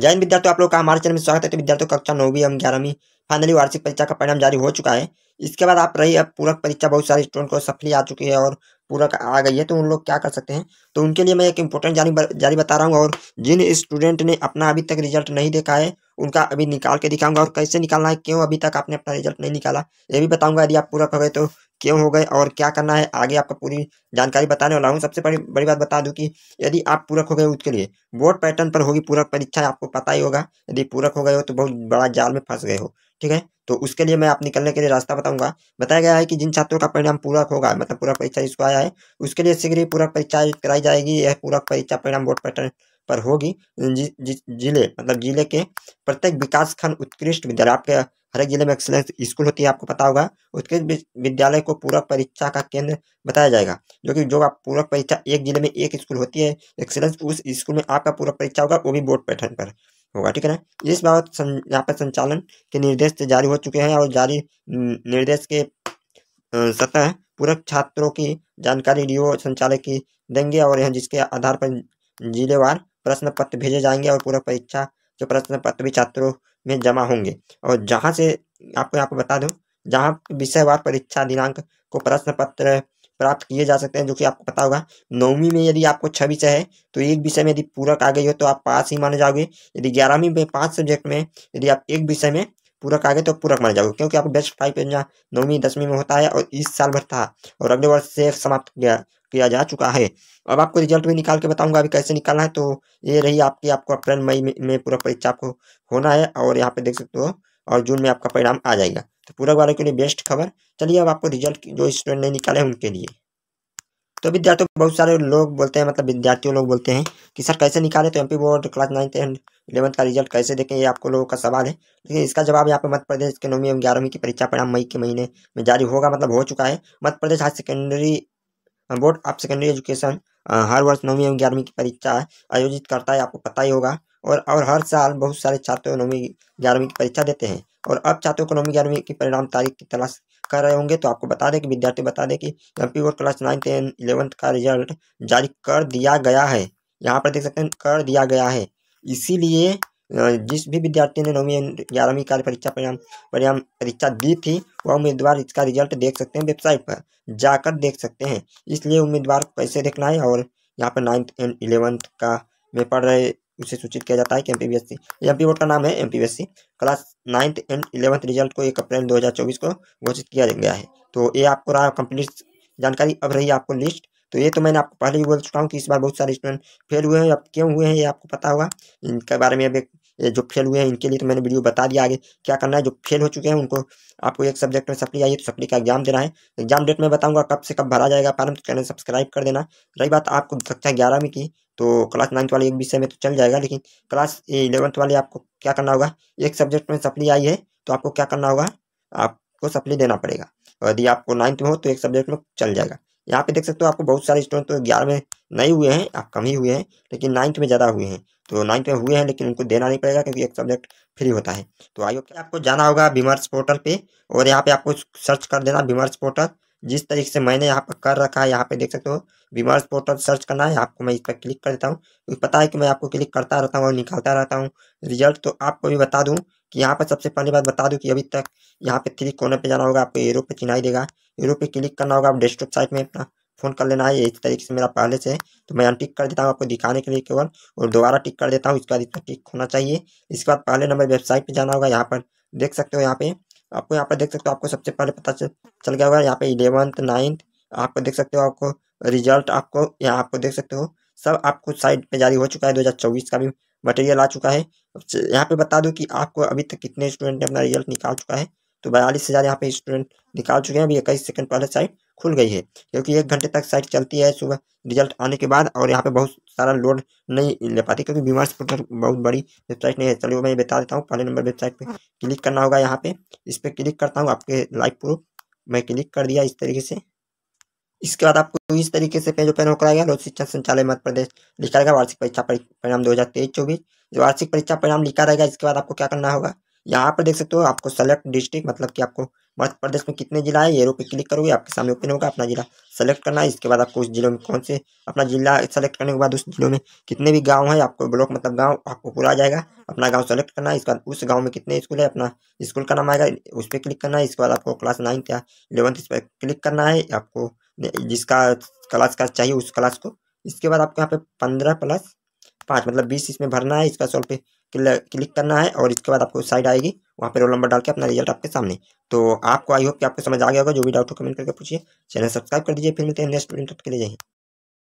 जैन विद्यार्थियों आप लोग का हमारे चैनल में स्वागत है तो विद्यार्थियों कक्षा नौवीं एवं ग्यारहवीं फाइनली वार्षिक परीक्षा का परिणाम जारी हो चुका है इसके बाद आप रही अब पूरक परीक्षा बहुत सारे स्टूडेंट को सफली आ चुकी है और पूरक आ गई है तो उन लोग क्या कर सकते हैं तो उनके लिए मैं एक इम्पोर्टेंट जारी जारी बता रहा हूँ और जिन स्टूडेंट ने अपना अभी तक रिजल्ट नहीं देखा है उनका अभी निकाल के दिखाऊंगा और कैसे निकालना है क्यों अभी तक आपने अपना रिजल्ट नहीं निकाला ये भी बताऊंगा यदि आप पूरक हो गए तो क्यों हो गए और क्या करना है आगे आपको पूरी जानकारी बताने वाला हूँ सबसे बड़ी बड़ी बात बता दूँ कि यदि आप पूरक हो गए उसके लिए बोर्ड पैटर्न पर होगी पूरक परीक्षा आपको पता ही होगा यदि पूरक हो गए हो तो बहुत बड़ा जाल में फंस गए हो ठीक है तो उसके लिए मैं आप निकलने के लिए रास्ता बताऊंगा बताया गया है कि जिन छात्रों का परिणाम पूरक होगा मतलब पूरक परीक्षा जिसको आया है उसके लिए शीघ्र ही पूरक परीक्षा कराई जाएगी यह पूरक परीक्षा परिणाम बोर्ड पैटर्न पर होगी जिले मतलब जिले के प्रत्येक विकास खंड उत्कृष्ट विद्यालय आपके हर एक जिले में एक्सलेंस स्कूल होती है आपको पता होगा उसके विद्यालय को पूरक परीक्षा का केंद्र बताया जाएगा जो कि जो आप पूरक परीक्षा एक जिले में एक स्कूल होती है एक्सलेंस उस स्कूल में आपका पूरक परीक्षा होगा वो भी बोर्ड पैटर्न पर होगा ठीक है ना इस बाबत यहाँ पर संचालन के निर्देश जारी हो चुके हैं और जारी निर्देश के सतह पूरक छात्रों की जानकारी डी संचालक की देंगे और यहाँ जिसके आधार पर जिलेवार प्रश्न पत्र भेजे जाएंगे और पूरक परीक्षा के प्रश्न पत्र भी छात्रों में जमा होंगे और जहाँ से आपको यहाँ पर बता दूँ जहाँ विषयवार परीक्षा दिनांक को प्रश्न पत्र प्राप्त किए जा सकते हैं जो कि आपको पता होगा नौवीं में यदि आपको छः विषय है तो एक विषय में यदि पूरक आ गई हो तो आप पास ही माने जाओगे यदि ग्यारहवीं में पाँच सब्जेक्ट में यदि आप एक विषय में पूरक आ गए तो पूरक माने जाओगे क्योंकि आपको बेस्ट फाइव नौवीं दसवीं में होता है और इस साल भर था और अगले वर्ष से समाप्त किया किया जा चुका है अब आपको रिजल्ट भी निकाल के बताऊंगा अभी कैसे निकालना है तो ये रही आपकी आपको अप्रैल मई में, पूरा परीक्षा आपको होना है और यहाँ पे देख सकते हो और जून में आपका परिणाम आ जाएगा तो पूरा वालों के लिए बेस्ट खबर चलिए अब आपको रिजल्ट जो स्टूडेंट ने निकाले हैं उनके लिए तो विद्यार्थियों बहुत सारे लोग बोलते हैं मतलब विद्यार्थियों लोग बोलते हैं कि सर कैसे निकाले तो MP board class ninth and eleventh का रिजल्ट कैसे देखें ये आपको लोगों का सवाल है लेकिन इसका जवाब यहाँ पे मध्य प्रदेश के नौवीं एवं ग्यारहवीं की परीक्षा परिणाम मई के महीने में जारी होगा मतलब हो चुका है Madhya Pradesh higher secondary board of secondary education हर वर्ष नौवीं एवं ग्यारहवीं की परीक्षा आयोजित करता है आपको पता ही होगा और और हर साल बहुत सारे छात्रों नौवीं ग्यारहवीं की परीक्षा देते हैं और अब छात्रों को नौवीं ग्यारहवीं की परिणाम तारीख की तलाश कर रहे होंगे तो आपको बता दें कि विद्यार्थी बता दें कि M P board class nine ten eleventh का रिजल्ट जारी कर दिया गया है यहाँ पर देख सकते हैं कर दिया गया है इसीलिए जिस भी विद्यार्थी ने नौवीं ग्यारहवीं कार्य परीक्षा परिणाम परिणाम परीक्षा दी थी वह उम्मीदवार इसका रिजल्ट देख सकते हैं वेबसाइट पर जाकर देख सकते हैं इसलिए उम्मीदवार कैसे देखना है और यहाँ पर नाइन्थ एंड इलेवंथ का में पढ़ रहे उसे सूचित किया जाता है कि M P B S C M P board का नाम है M P B S C class ninth and eleventh result को एक अप्रैल दो हज़ार चौबीस को घोषित किया गया है तो ये आपको रहा कंप्लीट जानकारी अब रही आपको लिस्ट तो ये तो मैंने आपको पहले ही बोल चुका हूँ कि इस बार बहुत सारे स्टूडेंट फेल हुए हैं अब क्यों हुए हैं ये आपको पता होगा इनके बारे में अब एक जो फेल हुए हैं इनके लिए तो मैंने वीडियो बता दिया आगे क्या करना है जो फेल हो चुके हैं उनको आपको एक सब्जेक्ट में सप्ली आई तो सप्ली का एग्जाम देना है एग्जाम डेट में बताऊंगा कब से कब भरा जाएगा फार्म तो चैनल सब्सक्राइब कर देना रही बात आपको कक्षा ग्यारहवीं की तो क्लास नाइन्थ वाले एक विषय में तो चल जाएगा लेकिन क्लास इलेवंथ वाले आपको क्या करना होगा एक सब्जेक्ट में सप्ली आई है तो आपको क्या करना होगा आपको सप्ली देना पड़ेगा यदि आपको नाइन्थ में हो तो एक सब्जेक्ट में चल जाएगा यहाँ पे देख सकते हो आपको बहुत सारे स्टूडेंट तो ग्यारह में नहीं हुए हैं आप कम ही हुए हैं लेकिन नाइन्थ में ज़्यादा हुए हैं तो नाइन्थ में हुए हैं लेकिन उनको देना नहीं पड़ेगा क्योंकि एक सब्जेक्ट फ्री होता है तो आई होप आपको जाना होगा विमर्श पोर्टल पे और यहाँ पे आपको सर्च कर देना विमर्श पोर्टल जिस तरीके से मैंने यहाँ पर कर रखा है यहाँ पे देख सकते हो विमर्श पोर्टल सर्च करना है आपको मैं इस पर क्लिक कर देता हूँ क्योंकि पता है कि मैं आपको क्लिक करता रहता हूँ और निकालता रहता हूँ रिजल्ट तो आपको भी बता दूँ कि यहाँ पर सबसे पहली बात बता दूँ कि अभी तक यहाँ पे थ्री कोने पे जाना होगा आपको एरो पे चिनाई देगा एरो पे क्लिक करना होगा आप डेस्कटॉप साइट में अपना फ़ोन कर लेना है इस तरीके से मेरा पहले से तो मैं टिक कर देता हूँ आपको दिखाने के लिए केवल और दोबारा टिक कर देता हूँ इसके बाद इतना टिक होना चाहिए इसके बाद पहले नंबर वेबसाइट पर जाना होगा यहाँ पर देख सकते हो यहाँ पे आपको यहाँ पर देख सकते हो आपको सबसे पहले पता चल गया होगा यहाँ पे इलेवंथ नाइन्थ आपको देख सकते हो आपको रिजल्ट आपको यहाँ आपको देख सकते हो सब आपको साइड पे जारी हो चुका है 2024 का भी मटेरियल आ चुका है यहाँ पे बता दूँ कि आपको अभी तक कितने स्टूडेंट ने अपना रिजल्ट निकाल चुका है तो बयालीस हज़ार यहाँ पे स्टूडेंट निकाल चुके हैं अभी इक्कीस सेकंड पहले साइड खुल गई है क्योंकि एक घंटे तक साइट चलती है सुबह रिजल्ट आने के बाद और यहाँ पे बहुत सारा लोड नहीं ले पाती क्योंकि बीमार सपोर्टर तो बहुत बड़ी वेबसाइट नहीं है चलिए मैं बता देता हूँ पहले नंबर वेबसाइट पे क्लिक करना होगा यहाँ पे इस पर क्लिक करता हूँ आपके लाइक प्रूफ मैं क्लिक कर दिया इस तरीके से इसके बाद आपको इस तरीके से पेज ओपन होकर आएगा लोक शिक्षण संचालय मध्य प्रदेश लिखा रहेगा वार्षिक परीक्षा परिणाम दो हज़ार तेईस चौबीस वार्षिक परीक्षा परिणाम लिखा रहेगा इसके बाद आपको क्या करना होगा यहाँ पर देख सकते हो आपको सेलेक्ट डिस्ट्रिक्ट मतलब कि आपको मध्य प्रदेश में कितने जिला है एरो पे क्लिक करोगे आपके सामने ओपन होगा अपना जिला सेलेक्ट करना है इसके बाद आपको उस जिले में कौन से अपना जिला सेलेक्ट करने के बाद उस जिलों में कितने भी गांव है आपको ब्लॉक मतलब गांव आपको पूरा आ जाएगा अपना गांव सेलेक्ट करना है इसके बाद उस गाँव में कितने स्कूल है अपना स्कूल का नाम आएगा उस पर क्लिक करना है इसके बाद आपको क्लास नाइन्थ या इलेवंथ इस पर क्लिक करना है आपको जिसका क्लास का चाहिए उस क्लास को इसके बाद आपको यहाँ पे पंद्रह प्लस पाँच मतलब बीस इसमें भरना है इसका सॉल्व पे क्लिक करना है और इसके बाद आपको साइड आएगी वहाँ पर रोल नंबर डाल के अपना रिजल्ट आपके सामने तो आपको आई होप कि आपको समझ आ गया होगा जो भी डाउट हो कमेंट करके पूछिए चैनल सब्सक्राइब कर दीजिए फिर मिलते हैं नेक्स्ट इंटरट के लिए